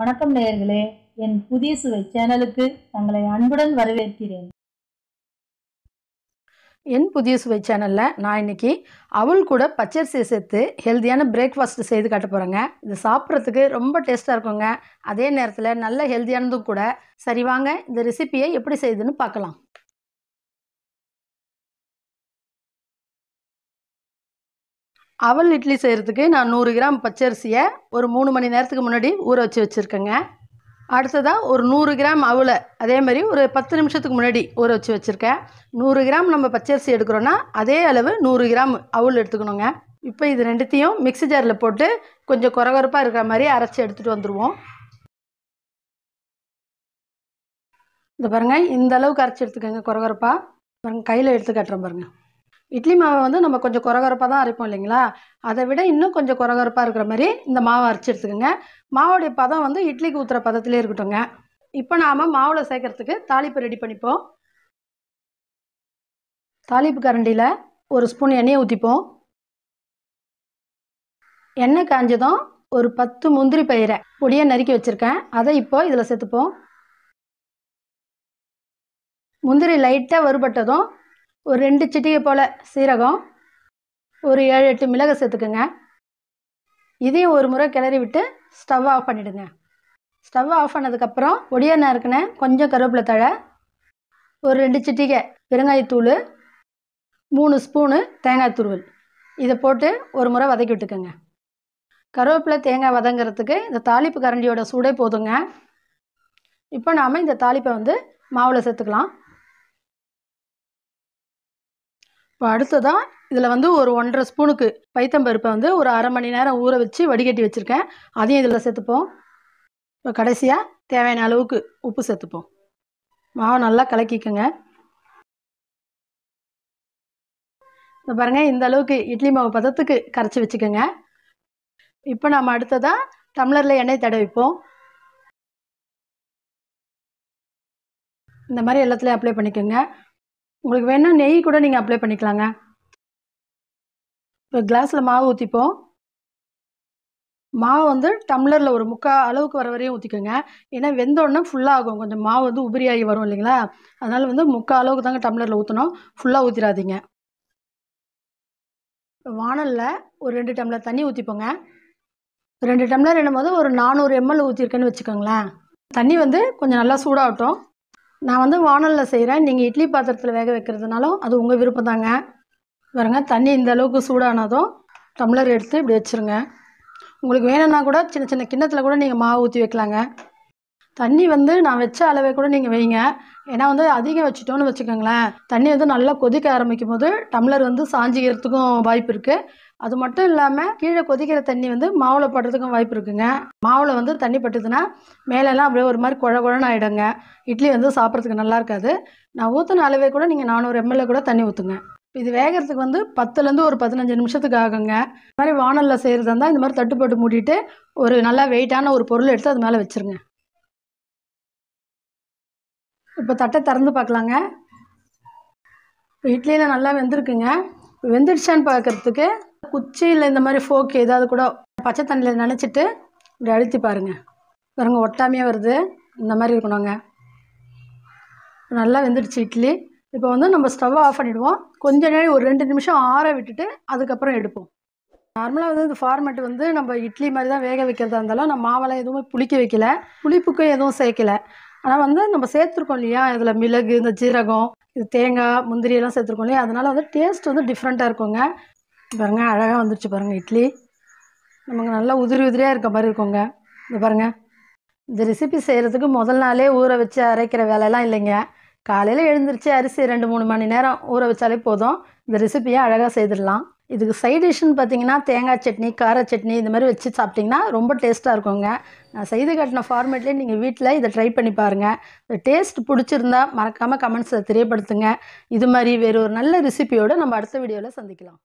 வணக்கம் நேயர்களே என் புதிய சுவை சேனலுக்கு தங்களை அன்புடன் வரவேற்கிறேன் என் புதிய சுவை சேனலில் நான் இன்னைக்கு அவள் கூட பச்சரிசியை சேர்த்து ஹெல்த்தியான பிரேக்ஃபாஸ்ட் செய்து காட்ட போகிறேங்க இது சாப்பிட்றதுக்கு ரொம்ப டேஸ்ட்டாக இருக்குங்க அதே நேரத்தில் நல்ல ஹெல்த்தியானதும் கூட சரி வாங்க இந்த ரெசிப்பியை எப்படி செய்யுதுன்னு பார்க்கலாம் அவல் இட்லி செய்கிறதுக்கு நான் நூறு கிராம் பச்சரிசியை ஒரு மூணு மணி நேரத்துக்கு முன்னாடி ஊற வச்சு வச்சுருக்கேங்க அடுத்ததாக ஒரு நூறு கிராம் அவலை அதேமாதிரி ஒரு பத்து நிமிஷத்துக்கு முன்னாடி ஊற வச்சு வச்சுருக்கேன் நூறு கிராம் நம்ம பச்சரிசி எடுக்கிறோன்னா அதே அளவு நூறு கிராம் அவல் எடுத்துக்கணுங்க இப்போ இது ரெண்டுத்தையும் மிக்ஸி ஜாரில் போட்டு கொஞ்சம் குறகுறப்பாக இருக்கிற மாதிரி அரைச்சி எடுத்துகிட்டு வந்துடுவோம் இந்த பாருங்கள் இந்த அளவுக்கு அரைச்சி எடுத்துக்கோங்க குறகுறப்பாக பாருங்கள் கையில் எடுத்து காட்டுறேன் பாருங்கள் இட்லி மாவை வந்து நம்ம கொஞ்சம் குறகுறப்பாக தான் அரைப்போம் இல்லைங்களா அதை விட இன்னும் கொஞ்சம் குறகுறப்பாக இருக்கிற மாதிரி இந்த மாவை அரைச்சி எடுத்துக்கோங்க மாவோடைய பதம் வந்து இட்லிக்கு ஊற்றுற பதத்திலே இருக்கட்டும்ங்க இப்போ நாம் மாவில் சேர்க்கறதுக்கு தாளிப்பு ரெடி பண்ணிப்போம் தாளிப்பு கரண்டியில் ஒரு ஸ்பூன் எண்ணெயை ஊற்றிப்போம் எண்ணெய் காஞ்சதும் ஒரு பத்து முந்திரி பயிரை பொடியாக நறுக்கி வச்சுருக்கேன் அதை இப்போ இதில் சேர்த்துப்போம் முந்திரி லைட்டாக வறுபட்டதும் ஒரு ரெண்டு சிட்டிகை போல் சீரகம் ஒரு ஏழு எட்டு மிளகு சேர்த்துக்குங்க இதையும் ஒரு முறை கிளறி விட்டு ஸ்டவ் ஆஃப் பண்ணிவிடுங்க ஸ்டவ் ஆஃப் பண்ணதுக்கப்புறம் ஒடியானா இருக்குன்னு கொஞ்சம் கருவேப்பிலை தழை ஒரு ரெண்டு சிட்டிகை பெருங்காயத்தூள் மூணு ஸ்பூனு தேங்காய் துருவல் இதை போட்டு ஒரு முறை வதக்கி விட்டுக்கோங்க கருவேப்பிலை தேங்காய் வதங்கிறதுக்கு இந்த தாளிப்பு கரண்டியோட சூடே போதுங்க இப்போ நாம் இந்த தாளிப்பை வந்து மாவில் சேர்த்துக்கலாம் இப்போ அடுத்ததான் இதில் வந்து ஒரு ஒன்றரை ஸ்பூனுக்கு பைத்தம்பருப்பை வந்து ஒரு அரை மணி நேரம் ஊற வச்சு வடிகட்டி வச்சுருக்கேன் அதையும் இதில் சேர்த்துப்போம் இப்போ கடைசியாக தேவையான அளவுக்கு உப்பு சேர்த்துப்போம் மாவு நல்லா கலக்கிக்கோங்க இப்போ பாருங்கள் இந்த அளவுக்கு இட்லி மாவு பதத்துக்கு கரைச்சி வச்சுக்கோங்க இப்போ நாம் அடுத்ததாக டம்ளரில் எண்ணெய் தடவிப்போம் இந்த மாதிரி எல்லாத்துலேயும் அப்ளை பண்ணிக்கோங்க உங்களுக்கு வேணால் நெய் கூட நீங்கள் அப்ளை பண்ணிக்கலாங்க இப்போ கிளாஸில் மாவு ஊற்றிப்போம் மாவு வந்து டம்ளரில் ஒரு முக்கால் அளவுக்கு வர வரையும் ஊற்றிக்கோங்க ஏன்னா வெந்தோடனே ஃபுல்லாக ஆகும் கொஞ்சம் மாவு வந்து உபரியாகி வரும் இல்லைங்களா அதனால் வந்து முக்கால் அளவுக்கு தாங்க டம்ளரில் ஊற்றணும் ஃபுல்லாக ஊற்றிடாதீங்க வானலில் ஒரு ரெண்டு டம்ளர் தண்ணி ஊற்றிப்போங்க ரெண்டு டம்ளர் என்னும் போது ஒரு நானூறு எம்எல் ஊற்றிருக்கேன்னு வச்சுக்கோங்களேன் தண்ணி வந்து கொஞ்சம் நல்லா சூடாகட்டும் நான் வந்து வானலில் செய்கிறேன் நீங்கள் இட்லி பாத்திரத்தில் வேக வைக்கிறதுனாலும் அது உங்கள் விருப்பம் தாங்க பாருங்க தண்ணி இந்த அளவுக்கு சூடானதும் டம்ளர் எடுத்து இப்படி வச்சுருங்க உங்களுக்கு வேணும்னா கூட சின்ன சின்ன கிண்ணத்தில் கூட நீங்கள் மாவு ஊற்றி வைக்கலாங்க தண்ணி வந்து நான் வச்ச அளவே கூட நீங்கள் வைங்க ஏன்னா வந்து அதிகம் வச்சுட்டோன்னு வச்சுக்கோங்களேன் தண்ணி வந்து நல்லா கொதிக்க ஆரம்பிக்கும் போது டம்ளர் வந்து சாஞ்சிக்கிறதுக்கும் வாய்ப்பு இருக்குது அது மட்டும் இல்லாமல் கீழே கொதிக்கிற தண்ணி வந்து மாவில் படுறதுக்கும் வாய்ப்பு இருக்குங்க மாவில் வந்து தண்ணி பட்டுதுன்னா மேலெல்லாம் அப்படியே ஒரு மாதிரி குழ குழன்னு ஆகிடுங்க இட்லி வந்து சாப்பிட்றதுக்கு நல்லா இருக்காது நான் ஊற்றின அளவே கூட நீங்கள் நானூறு எம்எல்ஏ கூட தண்ணி ஊற்றுங்க இது வேகிறதுக்கு வந்து பத்துலேருந்து ஒரு பதினஞ்சு நிமிஷத்துக்கு ஆகுங்க இது மாதிரி வானலில் செய்கிறதா இருந்தால் இந்த மாதிரி தட்டுப்பட்டு மூடிட்டு ஒரு நல்லா வெயிட்டான ஒரு பொருள் எடுத்து அது மேலே வச்சுருங்க இப்போ தட்டை திறந்து பார்க்கலாங்க இப்போ இட்லியில் நல்லா வெந்திருக்குங்க வெந்துடுச்சான்னு பார்க்குறதுக்கு குச்சியில் இந்த மாதிரி ஃபோக்கு ஏதாவது கூட பச்சை தண்ணியில் நினச்சிட்டு இப்படி அழுத்தி பாருங்கள் பாருங்க ஒட்டாமையாக வருது இந்த மாதிரி இருக்கணுங்க நல்லா வெந்துடுச்சு இட்லி இப்போ வந்து நம்ம ஸ்டவ் ஆஃப் பண்ணிவிடுவோம் கொஞ்ச நேரம் ஒரு ரெண்டு நிமிஷம் ஆற விட்டுட்டு அதுக்கப்புறம் எடுப்போம் நார்மலாக வந்து இந்த ஃபார்மேட் வந்து நம்ம இட்லி மாதிரி தான் வேக வைக்கிறதா இருந்தாலும் நம்ம மாவெல்லாம் எதுவுமே புளிக்க வைக்கல புளிப்புக்கும் எதுவும் சேர்க்கல ஆனால் வந்து நம்ம சேர்த்துருக்கோம் இல்லையா இதில் மிளகு இந்த ஜீரகம் இது தேங்காய் முந்திரி எல்லாம் சேர்த்துருக்கோம் இல்லையா அதனால் வந்து டேஸ்ட் வந்து டிஃப்ரெண்ட்டாக இருக்குங்க பாருங்க அழகாக வந்துருச்சு பாருங்கள் இட்லி நமக்கு நல்லா உதிரி உதிரியாக இருக்க மாதிரி இருக்குங்க இது பாருங்க இந்த ரெசிபி செய்கிறதுக்கு முதல் நாளே ஊற வச்சு அரைக்கிற வேலையெல்லாம் இல்லைங்க காலையில் எழுந்திரிச்சு அரிசி ரெண்டு மூணு மணி நேரம் ஊற வச்சாலே போதும் இந்த ரெசிபியை அழகாக செய்திடலாம் இதுக்கு சைட் டிஷ்ஷுன்னு பார்த்தீங்கன்னா தேங்காய் சட்னி கார சட்னி இந்த மாதிரி வச்சு சாப்பிட்டிங்கன்னா ரொம்ப டேஸ்ட்டாக இருக்குங்க நான் செய்து காட்டின ஃபார்மேட்லேயே நீங்கள் வீட்டில் இதை ட்ரை பண்ணி பாருங்கள் இந்த டேஸ்ட் பிடிச்சிருந்தா மறக்காமல் கமெண்ட்ஸில் தெரியப்படுத்துங்க இது மாதிரி வேறு ஒரு நல்ல ரெசிபியோடு நம்ம அடுத்த வீடியோவில் சந்திக்கலாம்